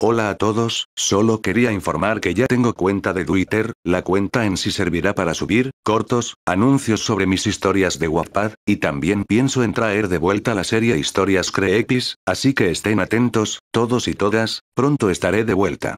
Hola a todos, solo quería informar que ya tengo cuenta de Twitter, la cuenta en sí servirá para subir, cortos, anuncios sobre mis historias de Wattpad, y también pienso en traer de vuelta la serie Historias CreX, así que estén atentos, todos y todas, pronto estaré de vuelta.